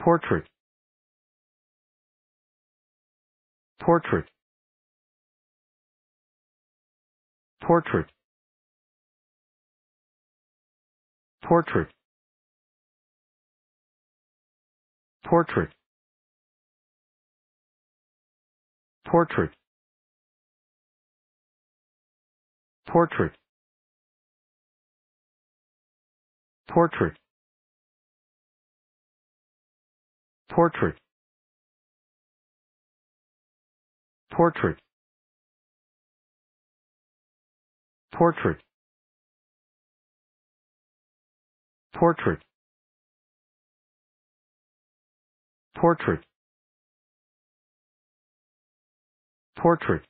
Portrait. Portrait. Portrait. Portrait. Portrait. Portrait. Portrait. Portrait. Portrait. Portrait. Portrait. Portrait. Portrait. Portrait.